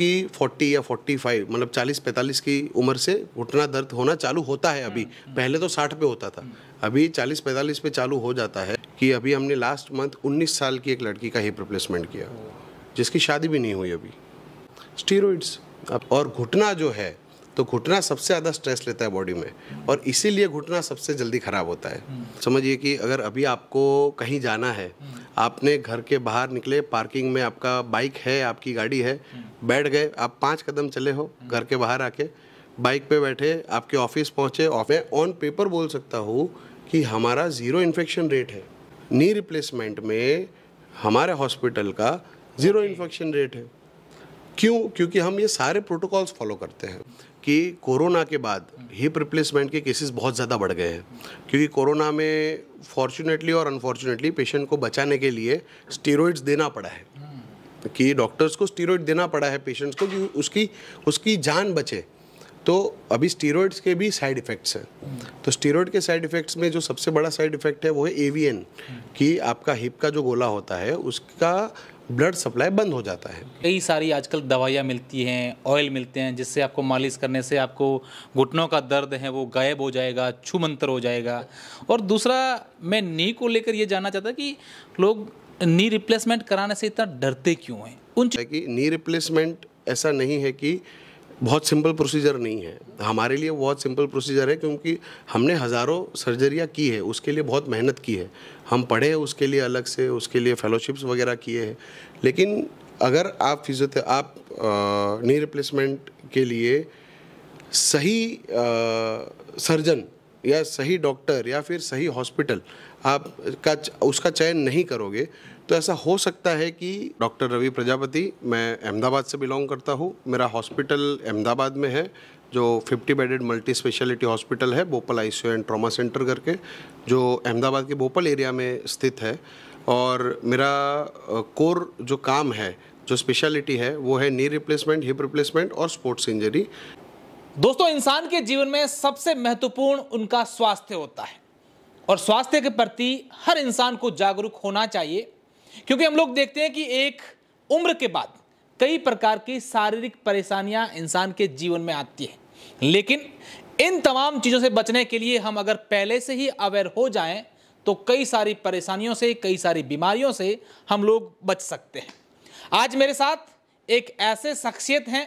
कि 40 या 45 मतलब 40-45 की उम्र से घुटना दर्द होना चालू होता है अभी पहले तो 60 पे होता था अभी 40-45 पे चालू हो जाता है कि अभी हमने लास्ट मंथ 19 साल की एक लड़की का हिप रिप्लेसमेंट किया जिसकी शादी भी नहीं हुई अभी स्टीरोइड्स और घुटना जो है तो घुटना सबसे ज़्यादा स्ट्रेस लेता है बॉडी में और इसीलिए घुटना सबसे जल्दी ख़राब होता है समझिए कि अगर अभी आपको कहीं जाना है आपने घर के बाहर निकले पार्किंग में आपका बाइक है आपकी गाड़ी है बैठ गए आप पाँच कदम चले हो घर के बाहर आके बाइक पे बैठे आपके ऑफिस पहुँचे मैं ऑन पेपर बोल सकता हूँ कि हमारा ज़ीरो इन्फेक्शन रेट है नी रिप्लेसमेंट में हमारे हॉस्पिटल का ज़ीरो इन्फेक्शन रेट है क्यों क्योंकि हम ये सारे प्रोटोकॉल्स फॉलो करते हैं कि कोरोना के बाद हिप रिप्लेसमेंट के केसेस बहुत ज़्यादा बढ़ गए हैं क्योंकि कोरोना में फॉर्चुनेटली और अनफॉर्चुनेटली पेशेंट को बचाने के लिए स्टेरॉइड्स देना पड़ा है कि डॉक्टर्स को स्टीरोइड देना पड़ा है पेशेंट्स को कि उसकी उसकी जान बचे तो अभी स्टीरोइड्स के भी साइड इफ़ेक्ट्स हैं तो स्टीरोइड के साइड इफ़ेक्ट्स में जो सबसे बड़ा साइड इफ़ेक्ट है वो है एवीएन कि आपका हिप का जो गोला होता है उसका ब्लड सप्लाई बंद हो जाता है कई सारी आजकल दवाइयाँ मिलती हैं ऑयल मिलते हैं जिससे आपको मालिश करने से आपको घुटनों का दर्द है वो गायब हो जाएगा छू मंतर हो जाएगा और दूसरा मैं नी को लेकर ये जानना चाहता कि लोग नी रिप्लेसमेंट कराने से इतना डरते क्यों हैं उन कि नी रिप्लेसमेंट ऐसा नहीं है कि बहुत सिंपल प्रोसीजर नहीं है हमारे लिए बहुत सिंपल प्रोसीजर है क्योंकि हमने हज़ारों सर्जरियाँ की है उसके लिए बहुत मेहनत की है हम पढ़े हैं उसके लिए अलग से उसके लिए फेलोशिप्स वगैरह किए हैं लेकिन अगर आप फिजियोथे आप नी रिप्लेसमेंट के लिए सही आ, सर्जन या सही डॉक्टर या फिर सही हॉस्पिटल आप का उसका चयन नहीं करोगे तो ऐसा हो सकता है कि डॉक्टर रवि प्रजापति मैं अहमदाबाद से बिलोंग करता हूँ मेरा हॉस्पिटल अहमदाबाद में है जो 50 बेडेड मल्टी स्पेशलिटी हॉस्पिटल है Bhopal eye and trauma centre करके जो अहमदाबाद के भोपाल एरिया में स्थित है और मेरा कोर जो काम है जो स्पेशलिटी है वो है नी रिप्लेसमेंट हिप रिप्लेसमेंट और स्पोर्ट्स इंजरी दोस्तों इंसान के जीवन में सबसे महत्वपूर्ण उनका स्वास्थ्य होता है और स्वास्थ्य के प्रति हर इंसान को जागरूक होना चाहिए क्योंकि हम लोग देखते हैं कि एक उम्र के बाद कई प्रकार की शारीरिक परेशानियां इंसान के जीवन में आती है लेकिन इन तमाम चीज़ों से बचने के लिए हम अगर पहले से ही अवेयर हो जाएं तो कई सारी परेशानियों से कई सारी बीमारियों से हम लोग बच सकते हैं आज मेरे साथ एक ऐसे शख्सियत हैं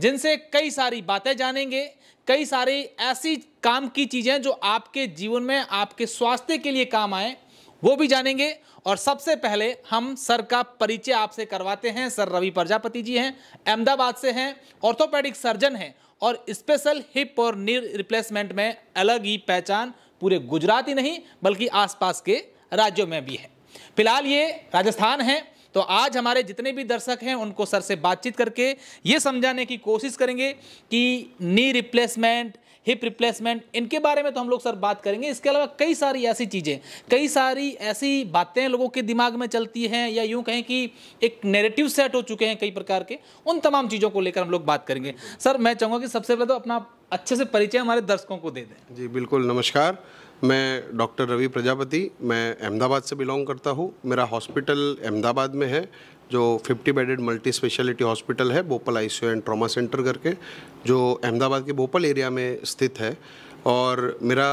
जिनसे कई सारी बातें जानेंगे कई सारी ऐसी काम की चीज़ें जो आपके जीवन में आपके स्वास्थ्य के लिए काम आएँ वो भी जानेंगे और सबसे पहले हम सर का परिचय आपसे करवाते हैं सर रवि प्रजापति जी हैं अहमदाबाद से हैं ऑर्थोपेडिक सर्जन हैं और स्पेशल हिप और नी रिप्लेसमेंट में अलग ही पहचान पूरे गुजरात ही नहीं बल्कि आसपास के राज्यों में भी है फिलहाल ये राजस्थान है तो आज हमारे जितने भी दर्शक हैं उनको सर से बातचीत करके ये समझाने की कोशिश करेंगे कि नी रिप्लेसमेंट हिप रिप्लेसमेंट इनके बारे में तो हम लोग सर बात करेंगे इसके अलावा कई सारी ऐसी चीज़ें कई सारी ऐसी बातें लोगों के दिमाग में चलती हैं या यूँ कहें कि एक नेगेटिव सेट हो चुके हैं कई प्रकार के उन तमाम चीज़ों को लेकर हम लोग बात करेंगे सर मैं चाहूँगा कि सबसे पहले तो अपना अच्छे से परिचय हमारे दर्शकों को दे दें जी बिल्कुल नमस्कार मैं डॉक्टर रवि प्रजापति मैं अहमदाबाद से बिलोंग करता हूँ मेरा हॉस्पिटल अहमदाबाद में है जो 50 बेडेड मल्टी स्पेशलिटी हॉस्पिटल है Bhopal ICU and trauma centre करके जो अहमदाबाद के भोपाल एरिया में स्थित है और मेरा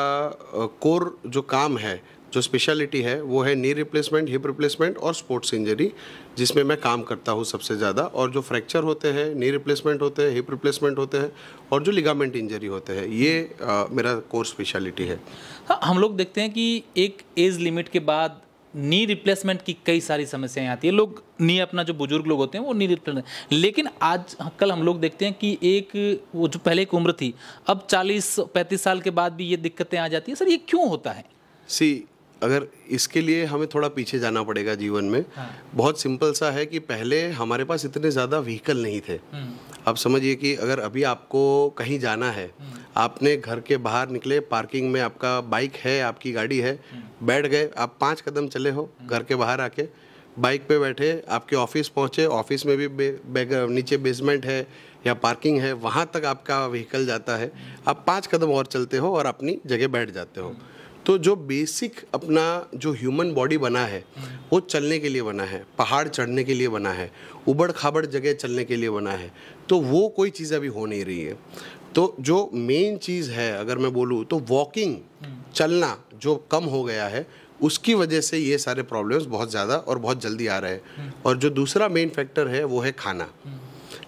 कोर जो काम है जो स्पेशलिटी है वो है नी रिप्लेसमेंट हिप रिप्लेसमेंट और स्पोर्ट्स इंजरी जिसमें मैं काम करता हूँ सबसे ज़्यादा और जो फ्रैक्चर होते हैं नी रिप्लेसमेंट होते हैं हिप रिप्लेसमेंट होते हैं और जो लिगामेंट इंजरी होते हैं ये आ, मेरा कोर स्पेशलिटी है हाँ हम लोग देखते हैं कि एक एज लिमिट के बाद नी रिप्लेसमेंट की कई सारी समस्याएं आती है लोग नी अपना जो बुजुर्ग लोग होते हैं वो नी रिप्लेसमेंट लेकिन आज कल हम लोग देखते हैं कि एक वो जो पहले एक उम्र थी अब 40 35 साल के बाद भी ये दिक्कतें आ जाती है सर ये क्यों होता है सी अगर इसके लिए हमें थोड़ा पीछे जाना पड़ेगा जीवन में हाँ। बहुत सिंपल सा है कि पहले हमारे पास इतने ज़्यादा व्हीकल नहीं थे हम्म। आप समझिए कि अगर अभी आपको कहीं जाना है हम्म। आपने घर के बाहर निकले पार्किंग में आपका बाइक है आपकी गाड़ी है हम्म। बैठ गए आप पाँच कदम चले हो घर के बाहर आके बाइक पे बैठे आपके ऑफिस पहुँचे ऑफिस में भी बे, नीचे बेसमेंट है या पार्किंग है वहाँ तक आपका व्हीकल जाता है आप पाँच कदम और चलते हो और अपनी जगह बैठ जाते हो तो जो बेसिक अपना जो ह्यूमन बॉडी बना है वो चलने के लिए बना है पहाड़ चढ़ने के लिए बना है उबड़ खाबड़ जगह चलने के लिए बना है तो वो कोई चीज़ अभी हो नहीं रही है तो जो मेन चीज़ है अगर मैं बोलूँ तो वॉकिंग चलना जो कम हो गया है उसकी वजह से ये सारे प्रॉब्लम्स बहुत ज़्यादा और बहुत जल्दी आ रहे हैं और जो दूसरा मेन फैक्टर है वो है खाना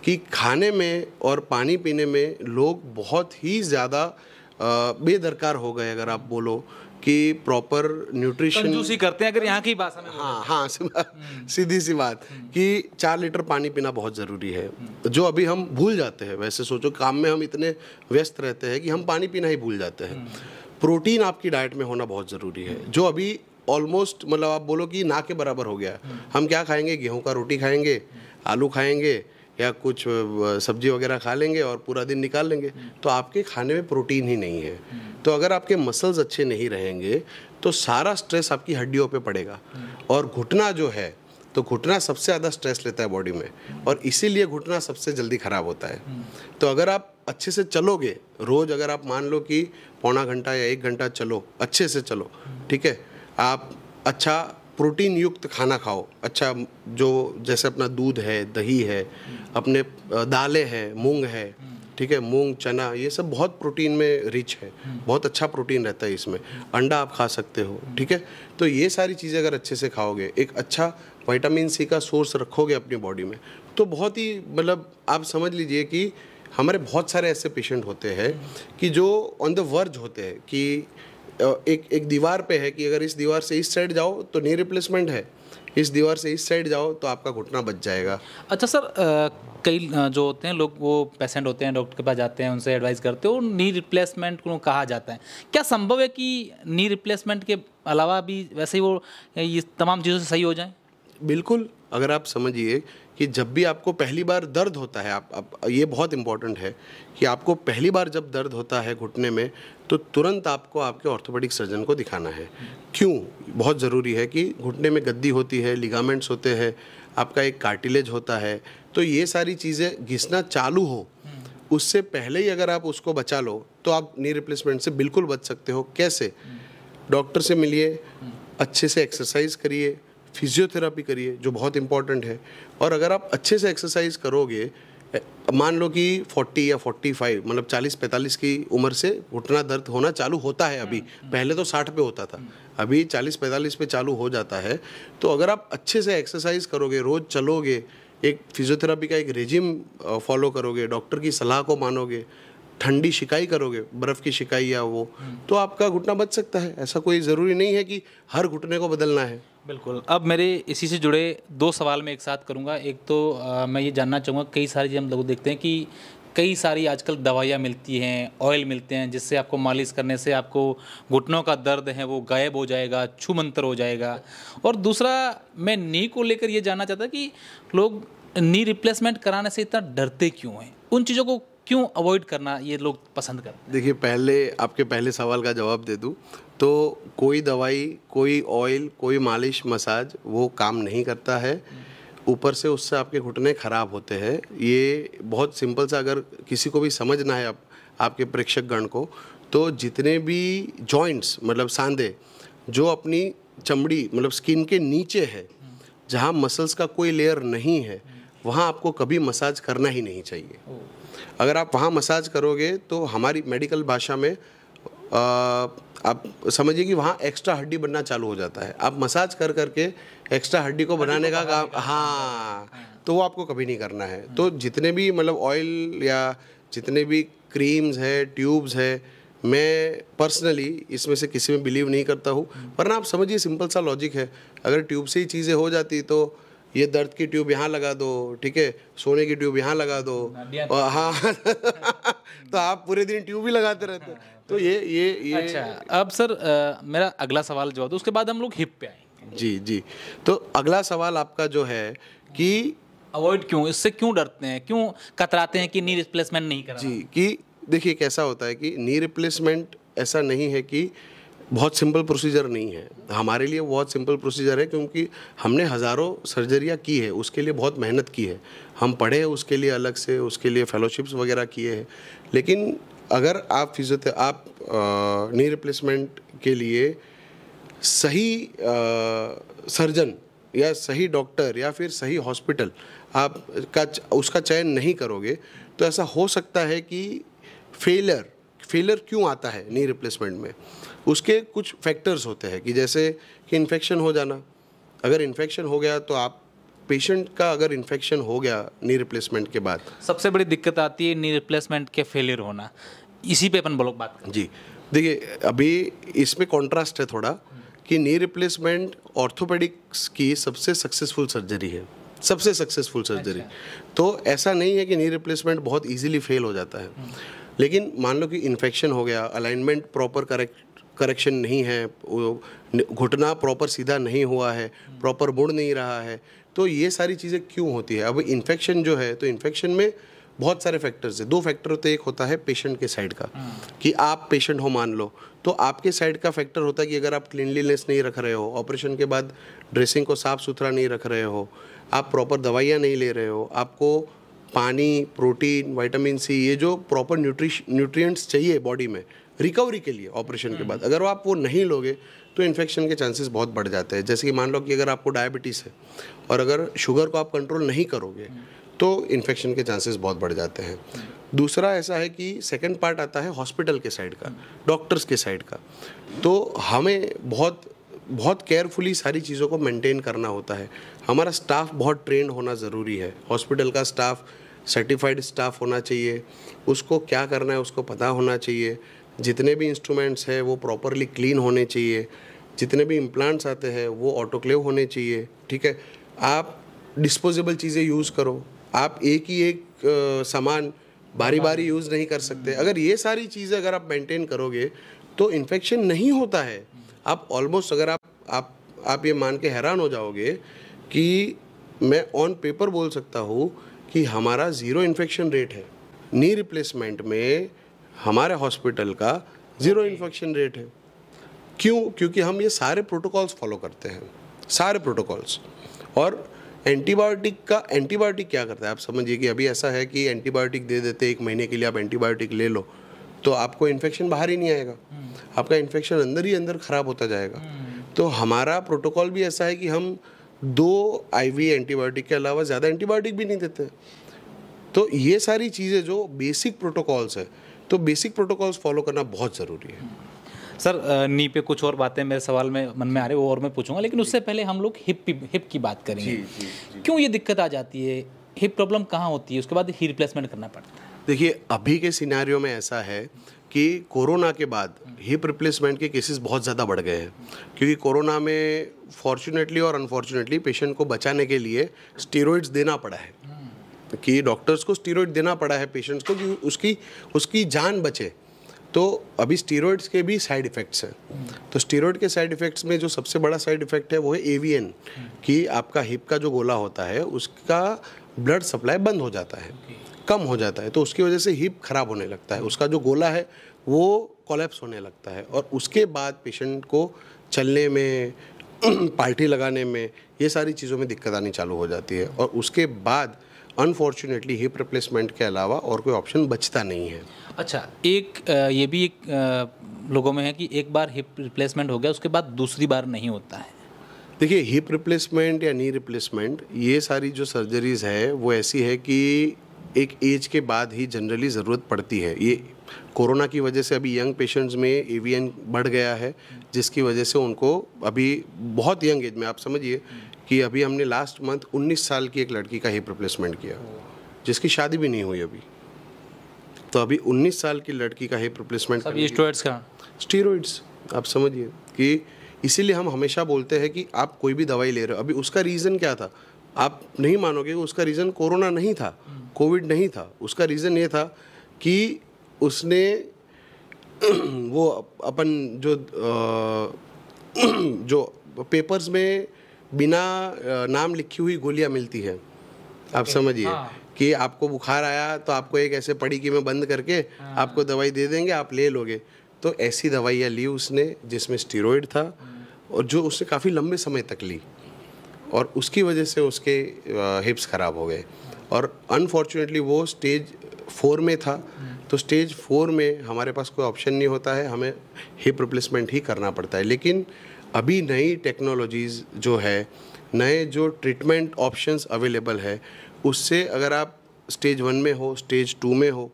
कि खाने में और पानी पीने में लोग बहुत ही ज़्यादा बेदरकार हो गए अगर आप बोलो कि प्रॉपर न्यूट्रिशन जूसी करते हैं अगर यहाँ की बात हाँ हाँ हम्म। सीधी सी बात हम्म। कि चार लीटर पानी पीना बहुत ज़रूरी है हम्म। जो अभी हम भूल जाते हैं वैसे सोचो काम में हम इतने व्यस्त रहते हैं कि हम पानी पीना ही भूल जाते हैं प्रोटीन आपकी डाइट में होना बहुत ज़रूरी है जो अभी ऑलमोस्ट मतलब आप बोलो कि ना के बराबर हो गया हम क्या खाएंगे गेहूं का रोटी खाएंगे आलू खाएंगे या कुछ सब्जी वगैरह खा लेंगे और पूरा दिन निकाल लेंगे तो आपके खाने में प्रोटीन ही नहीं है तो अगर आपके मसल्स अच्छे नहीं रहेंगे तो सारा स्ट्रेस आपकी हड्डियों पे पड़ेगा और घुटना जो है तो घुटना सबसे ज़्यादा स्ट्रेस लेता है बॉडी में और इसीलिए घुटना सबसे जल्दी ख़राब होता है तो अगर आप अच्छे से चलोगे रोज़ अगर आप मान लो कि पौना घंटा या एक घंटा चलो अच्छे से चलो ठीक है आप अच्छा प्रोटीन युक्त खाना खाओ अच्छा जो जैसे अपना दूध है दही है अपने दालें हैं मूंग है ठीक है मूंग चना ये सब बहुत प्रोटीन में रिच है बहुत अच्छा प्रोटीन रहता है इसमें अंडा आप खा सकते हो ठीक है तो ये सारी चीज़ें अगर अच्छे से खाओगे एक अच्छा वाइटामिन सी का सोर्स रखोगे अपनी बॉडी में तो बहुत ही मतलब आप समझ लीजिए कि हमारे बहुत सारे ऐसे पेशेंट होते हैं कि जो ऑन द वर्ज होते हैं कि एक एक दीवार पे है कि अगर इस दीवार से इस साइड जाओ तो नी रिप्लेसमेंट है इस दीवार से इस साइड जाओ तो आपका घुटना बच जाएगा अच्छा सर आ, कई जो होते हैं लोग वो पेशेंट होते हैं डॉक्टर के पास जाते हैं उनसे एडवाइस करते हो नी रिप्लेसमेंट को कहा जाता है क्या संभव है कि नी रिप्लेसमेंट के अलावा भी वैसे ही वो ये तमाम चीज़ों से सही हो जाए बिल्कुल अगर आप समझिए कि जब भी आपको पहली बार दर्द होता है आप, आप ये बहुत इम्पॉर्टेंट है कि आपको पहली बार जब दर्द होता है घुटने में तो तुरंत आपको आपके ऑर्थोपेडिक सर्जन को दिखाना है क्यों बहुत ज़रूरी है कि घुटने में गद्दी होती है लिगामेंट्स होते हैं आपका एक कार्टिलेज होता है तो ये सारी चीज़ें घिसना चालू हो हम्म। उससे पहले ही अगर आप उसको बचा लो तो आप नी रिप्लेसमेंट से बिल्कुल बच सकते हो कैसे हम्म। डॉक्टर से मिलिए हम्म। अच्छे से एक्सरसाइज करिए फिजियोथेरापी करिए जो बहुत इंपॉर्टेंट है और अगर आप अच्छे से एक्सरसाइज करोगे मान लो कि 40 या 45 मतलब 40 45 की उम्र से घुटना दर्द होना चालू होता है अभी हम्म। पहले तो 60 पे होता था अभी 40 45 पे चालू हो जाता है तो अगर आप अच्छे से एक्सरसाइज करोगे रोज़ चलोगे एक फिजियोथेरापी का एक रेजिम फॉलो करोगे डॉक्टर की सलाह को मानोगे ठंडी शिकाई करोगे बर्फ़ की शिकाई या वो हम्म। तो आपका घुटना बच सकता है ऐसा कोई ज़रूरी नहीं है कि हर घुटने को बदलना है बिल्कुल अब मेरे इसी से जुड़े दो सवाल मैं एक साथ करूंगा एक तो आ, मैं ये जानना चाहूँगा कई सारी हम लोग देखते हैं कि कई सारी आजकल दवाइयाँ मिलती हैं ऑयल मिलते हैं जिससे आपको मालिश करने से आपको घुटनों का दर्द है वो गायब हो जाएगा छू मंतर हो जाएगा और दूसरा मैं नी को लेकर ये जानना चाहता कि लोग नी रिप्लेसमेंट कराने से इतना डरते क्यों हैं उन चीज़ों को क्यों अवॉइड करना ये लोग पसंद करते देखिए पहले आपके पहले सवाल का जवाब दे दूँ तो कोई दवाई कोई ऑयल कोई मालिश मसाज वो काम नहीं करता है ऊपर से उससे आपके घुटने ख़राब होते हैं ये बहुत सिंपल सा अगर किसी को भी समझना है आप आपके प्रेक्षक गण को तो जितने भी जॉइंट्स मतलब सांधे जो अपनी चमड़ी मतलब स्किन के नीचे है जहाँ मसल्स का कोई लेयर नहीं है वहाँ आपको कभी मसाज करना ही नहीं चाहिए अगर आप वहाँ मसाज करोगे तो हमारी मेडिकल भाषा में आप समझिए कि वहाँ एक्स्ट्रा हड्डी बनना चालू हो जाता है आप मसाज कर करके एक्स्ट्रा हड्डी को बनाने का काम हाँ, हाँ तो वो आपको कभी नहीं करना है हाँ। तो जितने भी मतलब ऑयल या जितने भी क्रीम्स है ट्यूब्स है मैं पर्सनली इसमें से किसी में बिलीव नहीं करता हूँ हाँ। वरना आप समझिए सिंपल सा लॉजिक है अगर ट्यूब से ही चीज़ें हो जाती तो ये दर्द की ट्यूब यहाँ लगा दो ठीक है सोने की ट्यूब यहाँ लगा दो तो हाँ तो आप पूरे दिन ट्यूब ही लगाते रहते तो ये ये ये अच्छा अब सर आ, मेरा अगला सवाल जो है उसके बाद हम लोग हिप पे आएंगे जी जी तो अगला सवाल आपका जो है कि अवॉइड क्यों इससे क्यों डरते हैं क्यों कतराते हैं कि नी रिप्लेसमेंट नहीं कर जी कि देखिए कैसा होता है कि नी रिप्लेसमेंट ऐसा नहीं है कि बहुत सिंपल प्रोसीजर नहीं है हमारे लिए बहुत सिंपल प्रोसीजर है क्योंकि हमने हज़ारों सर्जरियाँ की है उसके लिए बहुत मेहनत की है हम पढ़े हैं उसके लिए अलग से उसके लिए फेलोशिप्स वगैरह किए हैं लेकिन अगर आप फिजियोथे आप नी रिप्लेसमेंट के लिए सही आ, सर्जन या सही डॉक्टर या फिर सही हॉस्पिटल आप का उसका चयन नहीं करोगे तो ऐसा हो सकता है कि फेलर फेलर क्यों आता है नी रिप्लेसमेंट में उसके कुछ फैक्टर्स होते हैं कि जैसे कि इन्फेक्शन हो जाना अगर इन्फेक्शन हो गया तो आप पेशेंट का अगर इन्फेक्शन हो गया नी रिप्लेसमेंट के बाद सबसे बड़ी दिक्कत आती है नी रिप्लेसमेंट के फेलियर होना इसी पे अपन बोलो बात करें। जी देखिए अभी इसमें कॉन्ट्रास्ट है थोड़ा कि नी रिप्लेसमेंट ऑर्थोपेडिक्स की सबसे सक्सेसफुल सर्जरी है सबसे सक्सेसफुल सर्जरी अच्छा। तो ऐसा नहीं है कि नी रिप्लेसमेंट बहुत इजीली फेल हो जाता है हम्म। लेकिन मान लो कि इन्फेक्शन हो गया अलाइनमेंट प्रॉपर करेक्ट करेक्शन नहीं है घुटना प्रॉपर सीधा नहीं हुआ है प्रॉपर मुड़ नहीं रहा है तो ये सारी चीज़ें क्यों होती है अब इन्फेक्शन जो है तो इन्फेक्शन में बहुत सारे फैक्टर्स है दो फैक्टर तो एक होता है पेशेंट के साइड का हाँ। कि आप पेशेंट हो मान लो तो आपके साइड का फैक्टर होता है कि अगर आप क्लिनलीनेस नहीं रख रहे हो ऑपरेशन के बाद ड्रेसिंग को साफ़ सुथरा नहीं रख रहे हो आप प्रॉपर दवाइयाँ नहीं ले रहे हो आपको पानी प्रोटीन वाइटामिन सी ये जो प्रॉपर न्यूट्री न्यूट्रिएंट्स चाहिए बॉडी में रिकवरी के लिए ऑपरेशन के हम्म। बाद अगर आप वो नहीं लोगे तो इन्फेक्शन के चांसेस बहुत बढ़ जाते हैं जैसे कि मान लो कि अगर आपको डायबिटीज़ है और अगर शुगर को आप कंट्रोल नहीं करोगे हम्म। तो इन्फेक्शन के चांसेस बहुत बढ़ जाते हैं हम्म। दूसरा ऐसा है कि सेकेंड पार्ट आता है हॉस्पिटल के साइड का डॉक्टर्स के साइड का तो हमें बहुत बहुत केयरफुली सारी चीज़ों को मेंटेन करना होता है हमारा स्टाफ बहुत ट्रेंड होना ज़रूरी है हॉस्पिटल का स्टाफ सर्टिफाइड स्टाफ होना चाहिए उसको क्या करना है उसको पता होना चाहिए जितने भी इंस्ट्रूमेंट्स हैं वो प्रॉपरली क्लीन होने चाहिए जितने भी इम्प्लांट्स आते हैं वो ऑटोक्लेव होने चाहिए ठीक है आप डिस्पोजेबल चीज़ें यूज़ करो आप एक ही एक सामान बारी बारी यूज़ नहीं कर सकते हम्म। अगर ये सारी चीज़ें अगर आप मेंटेन करोगे तो इन्फेक्शन नहीं होता है आप ऑलमोस्ट अगर आप आप आप ये मान के हैरान हो जाओगे कि मैं ऑन पेपर बोल सकता हूँ कि हमारा ज़ीरो इन्फेक्शन रेट है नी रिप्लेसमेंट में हमारे हॉस्पिटल का ज़ीरो इन्फेक्शन रेट है क्यों क्योंकि हम ये सारे प्रोटोकॉल्स फॉलो करते हैं सारे प्रोटोकॉल्स और एंटीबायोटिक का एंटीबायोटिक क्या करता है आप समझिए कि अभी ऐसा है कि एंटीबायोटिक दे देते एक महीने के लिए आप एंटीबायोटिक ले लो तो आपको इन्फेक्शन बाहर ही नहीं आएगा hmm. आपका इन्फेक्शन अंदर ही अंदर ख़राब होता जाएगा hmm. तो हमारा प्रोटोकॉल भी ऐसा है कि हम दो आईवी एंटीबायोटिक के अलावा ज़्यादा एंटीबायोटिक भी नहीं देते तो ये सारी चीज़ें जो बेसिक प्रोटोकॉल्स है तो बेसिक प्रोटोकॉल्स फॉलो करना बहुत ज़रूरी है सर नी पे कुछ और बातें मेरे सवाल में मन में आ रही वो और मैं पूछूंगा लेकिन उससे पहले हम लोग हिप हिप की बात करेंगे जी, जी, जी। क्यों ये दिक्कत आ जाती है हिप प्रॉब्लम कहाँ होती है उसके बाद ही रिप्लेसमेंट करना पड़ता है देखिए अभी के सिनारियों में ऐसा है कि कोरोना के बाद हिप रिप्लेसमेंट के केसेस बहुत ज़्यादा बढ़ गए हैं क्योंकि कोरोना में फॉर्चुनेटली और अनफॉर्चुनेटली पेशेंट को बचाने के लिए स्टेरॉइड्स देना पड़ा है तो कि डॉक्टर्स को स्टीरोइड देना पड़ा है पेशेंट्स को कि उसकी उसकी जान बचे तो अभी स्टीरोइड्स के भी साइड इफ़ेक्ट्स हैं तो स्टीरोइड के साइड इफ़ेक्ट्स में जो सबसे बड़ा साइड इफ़ेक्ट है वो है एवीएन कि आपका हिप का जो गोला होता है उसका ब्लड सप्लाई बंद हो जाता है कम हो जाता है तो उसकी वजह से हिप खराब होने लगता है उसका जो गोला है वो कोलेप्स होने लगता है और उसके बाद पेशेंट को चलने में पार्टी लगाने में ये सारी चीज़ों में दिक्कत आनी चालू हो जाती है और उसके बाद अनफॉर्चुनेटली हिप रिप्लेसमेंट के अलावा और कोई ऑप्शन बचता नहीं है अच्छा एक ये भी एक लोगों में है कि एक बार हिप रिप्लेसमेंट हो गया उसके बाद दूसरी बार नहीं होता है देखिए हिप रिप्लेसमेंट या नी रिप्लेसमेंट ये सारी जो सर्जरीज है वो ऐसी है कि एक एज के बाद ही जनरली ज़रूरत पड़ती है ये कोरोना की वजह से अभी यंग पेशेंट्स में एवीएन बढ़ गया है जिसकी वजह से उनको अभी बहुत यंग एज में आप समझिए कि अभी हमने लास्ट मंथ 19 साल की एक लड़की का हिप रिप्लेसमेंट किया जिसकी शादी भी नहीं हुई अभी तो अभी 19 साल की लड़की का हिप रिप्लेसमेंट स्टेरॉइड्स का स्टीरोइड्स आप समझिए कि इसीलिए हम हमेशा बोलते हैं कि आप कोई भी दवाई ले रहे हो अभी उसका रीज़न क्या था आप नहीं मानोगे उसका रीज़न कोरोना नहीं था कोविड नहीं था उसका रीज़न ये था कि उसने वो अपन जो आ, जो पेपर्स में बिना नाम लिखी हुई गोलियां मिलती है आप समझिए हाँ। कि आपको बुखार आया तो आपको एक ऐसे पड़ी कि मैं बंद करके हाँ। आपको दवाई दे देंगे आप ले लोगे तो ऐसी दवाइयाँ ली उसने जिसमें स्टीरोइड था हम्म। और जो उसने काफ़ी लंबे समय तक ली और उसकी वजह से उसके हिप्स ख़राब हो गए और अनफॉर्चुनेटली वो स्टेज फोर में था हम्म। तो स्टेज फोर में हमारे पास कोई ऑप्शन नहीं होता है हमें हिप रिप्लेसमेंट ही करना पड़ता है लेकिन अभी नई टेक्नोलॉजीज़ जो है नए जो ट्रीटमेंट ऑप्शंस अवेलेबल है उससे अगर आप स्टेज वन में हो स्टेज टू में हो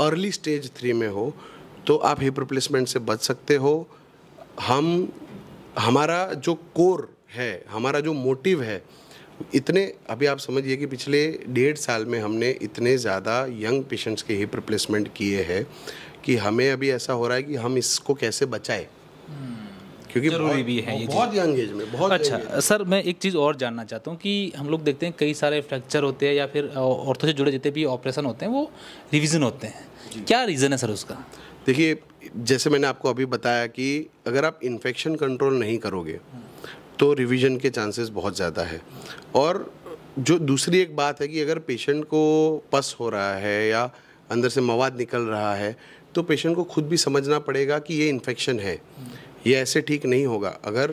अर्ली स्टेज थ्री में हो तो आप हिप रिप्लेसमेंट से बच सकते हो हम हमारा जो कोर है हमारा जो मोटिव है इतने अभी आप समझिए कि पिछले डेढ़ साल में हमने इतने ज़्यादा यंग पेशेंट्स के हिप रिप्लेसमेंट किए हैं कि हमें अभी ऐसा हो रहा है कि हम इसको कैसे hmm. क्योंकि जरूरी भी है ये बहुत यंग एज में बहुत अच्छा सर मैं एक चीज़ और जानना चाहता हूँ कि हम लोग देखते हैं कई सारे फ्रैक्चर होते हैं या फिर औरतों से जुड़े जितने भी ऑपरेशन होते हैं वो रिविज़न होते हैं क्या रीज़न है सर उसका देखिए जैसे मैंने आपको अभी बताया कि अगर आप इन्फेक्शन कंट्रोल नहीं करोगे तो रिवीजन के चांसेस बहुत ज़्यादा है और जो दूसरी एक बात है कि अगर पेशेंट को पस हो रहा है या अंदर से मवाद निकल रहा है तो पेशेंट को खुद भी समझना पड़ेगा कि ये इन्फेक्शन है ये ऐसे ठीक नहीं होगा अगर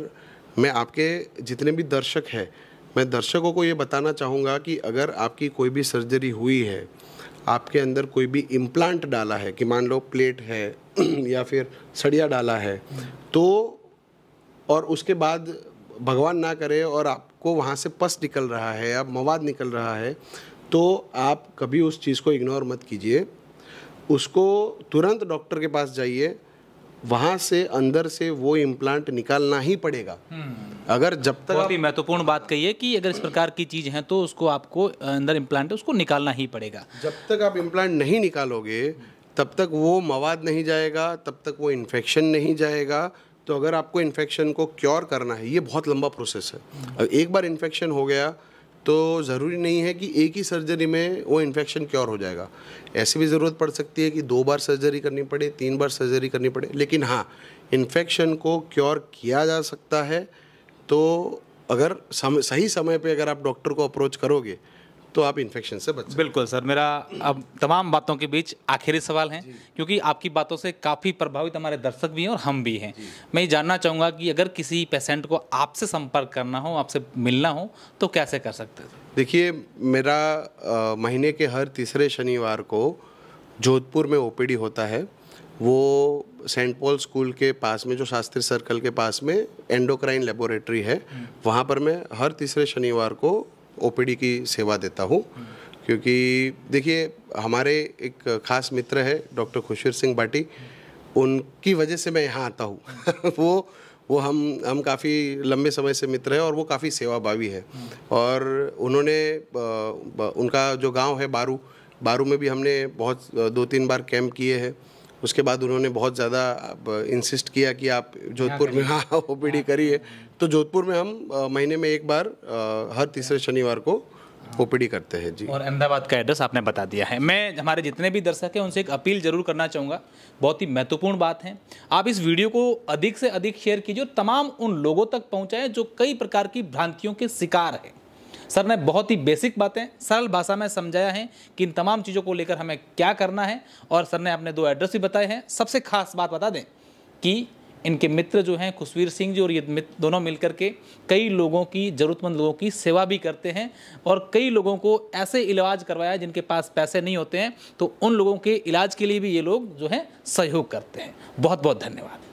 मैं आपके जितने भी दर्शक हैं मैं दर्शकों को ये बताना चाहूँगा कि अगर आपकी कोई भी सर्जरी हुई है आपके अंदर कोई भी इम्प्लांट डाला है कि मान लो प्लेट है या फिर सड़िया डाला है तो और उसके बाद भगवान ना करे और आपको वहाँ से पस निकल रहा है या मवाद निकल रहा है तो आप कभी उस चीज़ को इग्नोर मत कीजिए उसको तुरंत डॉक्टर के पास जाइए वहां से अंदर से वो इम्प्लांट निकालना ही पड़ेगा हम्म। अगर जब तक अभी महत्वपूर्ण बात कही है कि अगर इस प्रकार की चीज़ है तो उसको आपको अंदर इम्प्लांट उसको निकालना ही पड़ेगा जब तक आप इम्प्लांट नहीं निकालोगे तब तक वो मवाद नहीं जाएगा तब तक वो इन्फेक्शन नहीं जाएगा तो अगर आपको इन्फेक्शन को क्योर करना है ये बहुत लंबा प्रोसेस है हम्म। एक बार इन्फेक्शन हो गया तो ज़रूरी नहीं है कि एक ही सर्जरी में वो इन्फेक्शन क्योर हो जाएगा ऐसी भी ज़रूरत पड़ सकती है कि दो बार सर्जरी करनी पड़े तीन बार सर्जरी करनी पड़े लेकिन हाँ इन्फेक्शन को क्योर किया जा सकता है तो अगर सम, सही समय पे अगर आप डॉक्टर को अप्रोच करोगे तो आप इन्फेक्शन से बच बिल्कुल सर मेरा अब तमाम बातों के बीच आखिरी सवाल है क्योंकि आपकी बातों से काफ़ी प्रभावित हमारे दर्शक भी हैं और हम भी हैं मैं ये जानना चाहूँगा कि अगर किसी पेशेंट को आपसे संपर्क करना हो आपसे मिलना हो तो कैसे कर सकते हैं देखिए मेरा आ, महीने के हर तीसरे शनिवार को जोधपुर में ओ होता है वो सेंट पॉल स्कूल के पास में जो शास्त्री सर्कल के पास में एंडोक्राइन लेबोरेटरी है हम्म। वहाँ पर मैं हर तीसरे शनिवार को ओपीडी की सेवा देता हूँ क्योंकि देखिए हमारे एक खास मित्र है डॉक्टर खुशवीर सिंह बाटी उनकी वजह से मैं यहाँ आता हूँ वो वो हम हम काफ़ी लंबे समय से मित्र हैं और वो काफ़ी सेवाभावी है और उन्होंने उनका जो गांव है बारू बारू में भी हमने बहुत दो तीन बार कैंप किए हैं उसके बाद उन्होंने बहुत ज़्यादा इंसिस्ट किया कि आप जोधपुर में हाँ ओ पी हाँ। करिए तो जोधपुर में हम महीने में एक बार हर तीसरे शनिवार को ओपीडी करते हैं जी और अहमदाबाद का एड्रेस आपने बता दिया है मैं हमारे जितने भी दर्शक हैं उनसे एक अपील जरूर करना चाहूँगा बहुत ही महत्वपूर्ण बात है आप इस वीडियो को अधिक से अधिक शेयर कीजिए और तमाम उन लोगों तक पहुँचाएँ जो कई प्रकार की भ्रांतियों के शिकार हैं सर ने बहुत ही बेसिक बातें सरल भाषा में समझाया है कि इन तमाम चीज़ों को लेकर हमें क्या करना है और सर ने अपने दो एड्रेस भी बताए हैं सबसे खास बात बता दें कि इनके मित्र जो हैं खुशवीर सिंह जी और ये दोनों मिलकर के कई लोगों की ज़रूरतमंद लोगों की सेवा भी करते हैं और कई लोगों को ऐसे इलाज करवाया जिनके पास पैसे नहीं होते हैं तो उन लोगों के इलाज के लिए भी ये लोग जो हैं सहयोग करते हैं बहुत बहुत धन्यवाद